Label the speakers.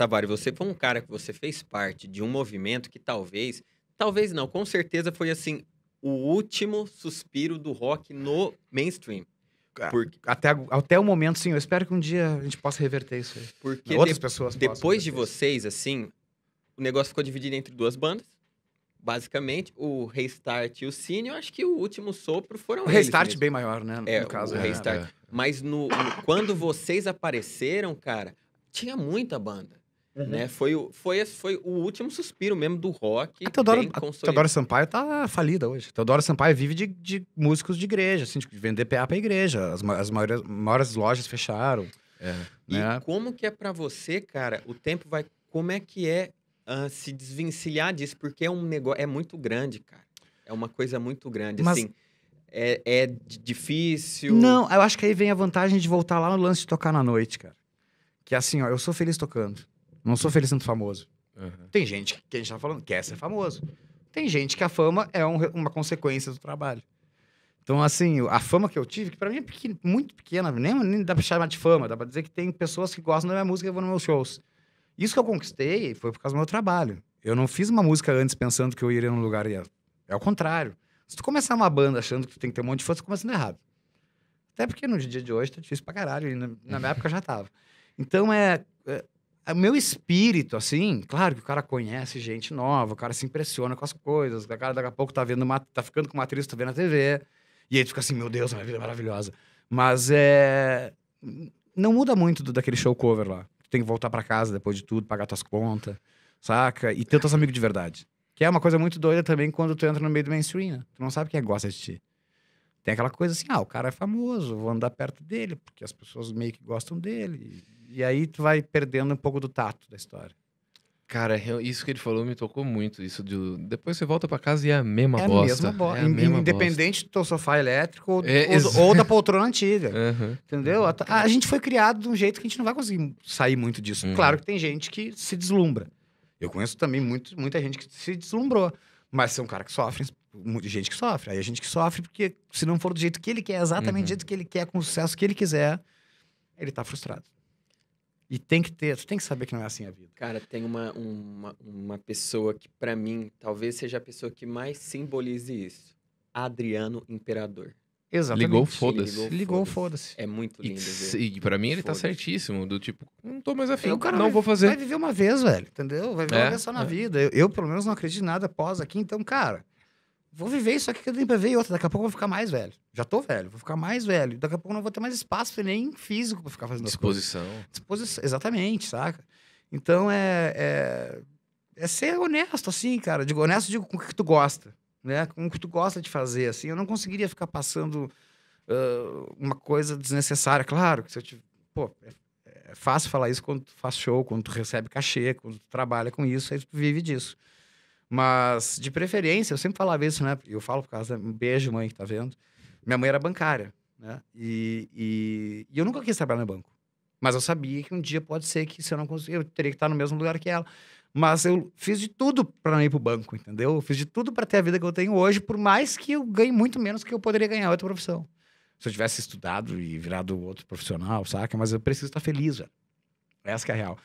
Speaker 1: Tavares, você foi um cara que você fez parte de um movimento que talvez, talvez não, com certeza foi assim o último suspiro do rock no mainstream. Porque...
Speaker 2: Até, até o momento, sim. Eu espero que um dia a gente possa reverter isso. Aí. Porque outras de... pessoas depois
Speaker 1: de vocês, assim, o negócio ficou dividido entre duas bandas. Basicamente, o Restart e o Cine, eu acho que o último sopro foram o eles. O Restart mesmo.
Speaker 2: bem maior, né? No é, caso. O é, Restart. É, é.
Speaker 1: Mas no, no, quando vocês apareceram, cara, tinha muita banda. Uhum. Né? Foi, o, foi, foi o último suspiro mesmo do rock. A Teodoro, a Teodoro
Speaker 2: Sampaio tá falida hoje. A Teodoro Sampaio vive de, de músicos de igreja, assim, de vender PA pra igreja. As, as maiores, maiores lojas fecharam. É. Né?
Speaker 1: E como que é para você, cara? O tempo vai. Como é que é uh, se desvencilhar disso? Porque é um negócio. É muito grande, cara. É uma coisa muito grande. Mas... Assim, é, é difícil. Não, eu
Speaker 2: acho que aí vem a vantagem de voltar lá no lance de tocar na noite, cara. Que é assim, ó, eu sou feliz tocando. Não sou feliz sendo famoso. Uhum. Tem gente que a gente tá falando quer é ser famoso. Tem gente que a fama é um, uma consequência do trabalho. Então, assim, a fama que eu tive, que pra mim é pequeno, muito pequena, nem, nem dá pra chamar de fama, dá pra dizer que tem pessoas que gostam da minha música e vão nos meus shows. Isso que eu conquistei foi por causa do meu trabalho. Eu não fiz uma música antes pensando que eu iria num lugar e ia. É o contrário. Se tu começar uma banda achando que tu tem que ter um monte de fãs, tu começa indo errado. Até porque no dia de hoje tá difícil pra caralho, e na, na minha época já tava. Então, é, é o meu espírito, assim, claro que o cara conhece gente nova, o cara se impressiona com as coisas, o cara daqui a pouco tá vendo uma, tá ficando com uma atriz, tá vendo na TV, e aí tu fica assim, meu Deus, minha vida é maravilhosa. Mas é. Não muda muito do, daquele show cover lá. Tu tem que voltar para casa depois de tudo, pagar tuas contas, saca? E ter teus amigos de verdade. Que é uma coisa muito doida também quando tu entra no meio do mainstream, né? Tu não sabe quem é gosta de ti. Tem aquela coisa assim, ah, o cara é famoso, vou andar perto dele, porque as pessoas meio que gostam dele. E aí tu vai perdendo um pouco do tato da história. Cara, isso que ele falou me tocou muito. Isso de depois você volta para casa e é a mesma é bosta. Mesma bo... é a mesma Independente bosta. do teu sofá elétrico ou, é, ou da poltrona antiga. Uhum. Entendeu? A, a, gente foi criado de um jeito que a gente não vai conseguir sair muito disso. Uhum. Claro que tem gente que se deslumbra. Eu conheço também muito, muita gente que se deslumbrou. Mas são um cara que sofre, muita gente que sofre. Aí a gente que sofre porque se não for do jeito que ele quer, exatamente uhum. do jeito que ele quer, com o sucesso que ele quiser, ele tá frustrado. E tem que ter, tu tem que saber que não é assim a vida.
Speaker 1: Cara, tem uma, uma, uma pessoa que, para mim, talvez seja a pessoa que mais simbolize isso. Adriano Imperador. Exatamente. Ligou, foda-se. Ligou, foda-se. Foda é muito lindo. E, e pra mim ele tá certíssimo. Do tipo, não
Speaker 2: tô mais afim. eu cara não vai, vou fazer. Vai viver uma vez, velho. Entendeu? Vai viver é, uma vez só na é. vida. Eu, eu, pelo menos, não acredito em nada após aqui. Então, cara, Vou viver isso aqui que eu tenho pra ver e outra. Daqui a pouco eu vou ficar mais velho. Já tô velho, vou ficar mais velho. Daqui a pouco eu não vou ter mais espaço nem físico pra ficar fazendo Disposição. Disposição, exatamente, saca? Então é, é, é. ser honesto, assim, cara. Digo, honesto, digo com o que tu gosta, né? Com o que tu gosta de fazer, assim. Eu não conseguiria ficar passando uh, uma coisa desnecessária. Claro que se eu te. Pô, é é fácil falar isso quando tu faz show, quando tu recebe cachê, quando tu trabalha com isso, aí tu vive disso. Mas, de preferência, eu sempre falava isso, né? Eu falo por causa. Um beijo, mãe, que tá vendo. Minha mãe era bancária, né? E, e, e eu nunca quis trabalhar no banco. Mas eu sabia que um dia pode ser que se eu não conseguir, eu teria que estar no mesmo lugar que ela. Mas eu fiz de tudo para não ir pro banco, entendeu? Eu fiz de tudo para ter a vida que eu tenho hoje, por mais que eu ganhe muito menos que eu poderia ganhar outra profissão. Se eu tivesse estudado e virado outro profissional, saca? Mas eu preciso estar feliz, velho. Essa é a real.